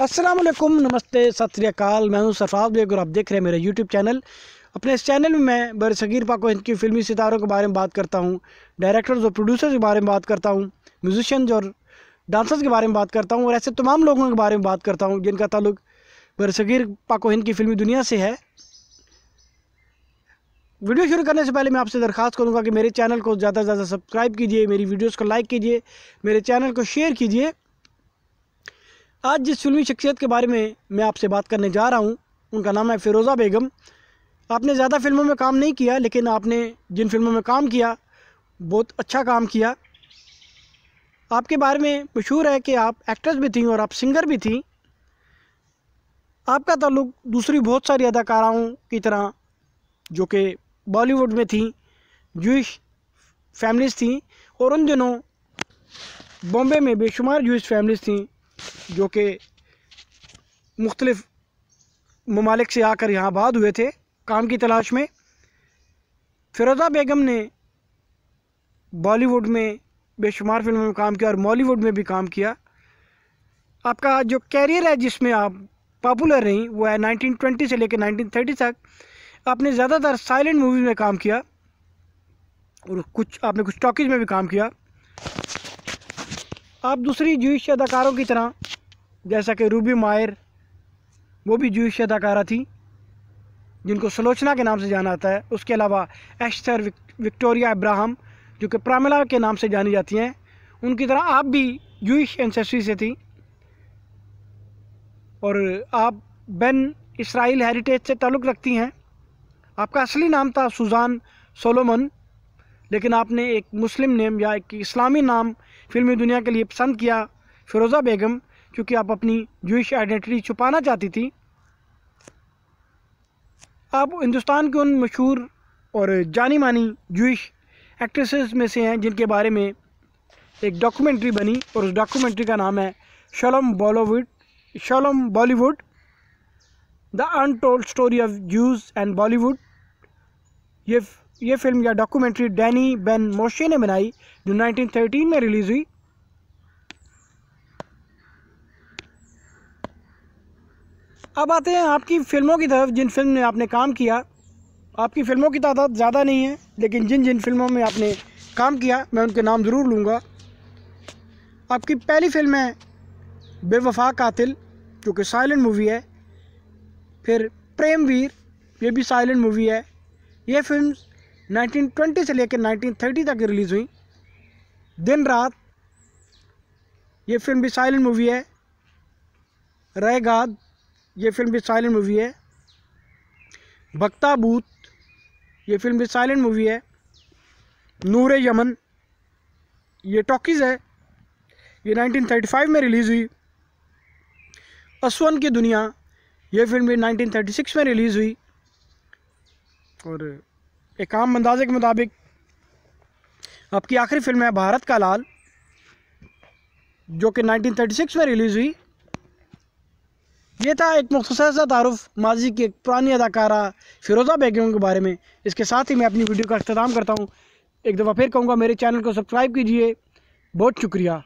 असलम नमस्ते सत श्रीकाल मैं हूँ सरफराज बेग और आप देख रहे हैं मेरा यूट्यूब चैनल अपने इस चैनल में मैं बरसगीर पाको इनकी फिल्मी सितारों के बारे में बात करता हूँ डायरेक्टर्स और प्रोड्यूसर्स के बारे में बात करता हूँ म्यूजिशियंस और डांसर्स के बारे में बात करता हूँ और ऐसे तमाम लोगों के बारे में बात करता हूँ जिनका ताल्लुक बरसगीर पाको हिंद की फिल्मी दुनिया से है वीडियो शुरू करने से पहले मैं आपसे दरखास्त करूँगा कि मेरे चैनल को ज़्यादा से ज़्यादा सब्सक्राइब कीजिए मेरी वीडियोज़ को लाइक कीजिए मेरे चैनल को शेयर कीजिए आज जिस फिल्मी शख्सियत के बारे में मैं आपसे बात करने जा रहा हूँ उनका नाम है फ़िरोज़ा बेगम आपने ज़्यादा फिल्मों में काम नहीं किया लेकिन आपने जिन फिल्मों में काम किया बहुत अच्छा काम किया आपके बारे में मशहूर है कि आप एक्ट्रेस भी थीं और आप सिंगर भी थीं आपका ताल्लुक दूसरी बहुत सारी अदाकाराओं की तरह जो कि बॉलीवुड में थी जूश फैमिलीज़ थी और उन दिनों बॉम्बे में बेशुमार जूश फैमिलीज़ थी जो कि मुख्तलिफ़ ममालिक से आकर यहाँ आबाद हुए थे काम की तलाश में फिरोज़ा बेगम ने बॉलीवुड में बेशुमार फिल्मों में काम किया और मॉलीवुड में भी काम किया आपका जो कैरियर है जिसमें आप पॉपुलर रहीं वो है 1920 से लेकर 1930 तक आपने ज़्यादातर साइलेंट मूवीज़ में काम किया और कुछ आपने कुछ टॉकीज़ में भी काम किया आप दूसरी जूश अदाकारों की तरह जैसा कि रूबी मायर वो भी जूश अदाकारा थी जिनको सलोचना के नाम से जाना जाता है उसके अलावा एस्टर विक, विक्टोरिया इब्राहम जो कि प्रामिला के नाम से जानी जाती हैं उनकी तरह आप भी जूश एनसेस्ट्री से थी और आप बेन इसराइल हेरिटेज से ताल्लुक़ रखती हैं आपका असली नाम था सुजान सोलोमन लेकिन आपने एक मुस्लिम नेम या एक इस्लामी नाम फिल्मी दुनिया के लिए पसंद किया फिरोज़ा बेगम क्योंकि आप अपनी जूश आइडेंटिटी छुपाना चाहती थी आप हिंदुस्तान के उन मशहूर और जानी मानी जूश एक्ट्रेसेस में से हैं जिनके बारे में एक डॉक्यूमेंट्री बनी और उस डॉक्यूमेंट्री का नाम है Shalom Bollywood Shalom Bollywood the untold story of Jews and Bollywood ये ये फिल्म या डॉक्यूमेंट्री डैनी बेन मोशे ने बनाई जो 1913 में रिलीज़ हुई अब आते हैं आपकी फ़िल्मों की तरफ जिन फिल्म में आपने काम किया आपकी फ़िल्मों की तादाद ज़्यादा नहीं है लेकिन जिन जिन फिल्मों में आपने काम किया मैं उनके नाम ज़रूर लूँगा आपकी पहली फिल्म है बेवफा कातिल जो कि साइलेंट मूवी है फिर प्रेमवीर ये भी साइलेंट मूवी है ये फिल्म 1920 से लेकर 1930 तक रिलीज़ हुई दिन रात ये फिल्म भी साइलेंट मूवी है गाद ये फिल्म भी साइलेंट मूवी है बक्ता बूत ये फिल्म भी साइलेंट मूवी है नूर यमन ये टॉकीज़ है ये 1935 में रिलीज़ हुई असवन की दुनिया ये फिल्म भी 1936 में रिलीज़ हुई और एक आम अंदाजे के मुताबिक आपकी आखिरी फिल्म है भारत का लाल जो कि 1936 में रिलीज़ हुई ये था एक मुख्तर सा तारुफ माजी की एक पुरानी अदाकारा फिरोज़ा बेगम के बारे में इसके साथ ही मैं अपनी वीडियो का अख्ताम करता हूँ एक दफ़ा फिर कहूँगा मेरे चैनल को सब्सक्राइब कीजिए बहुत शुक्रिया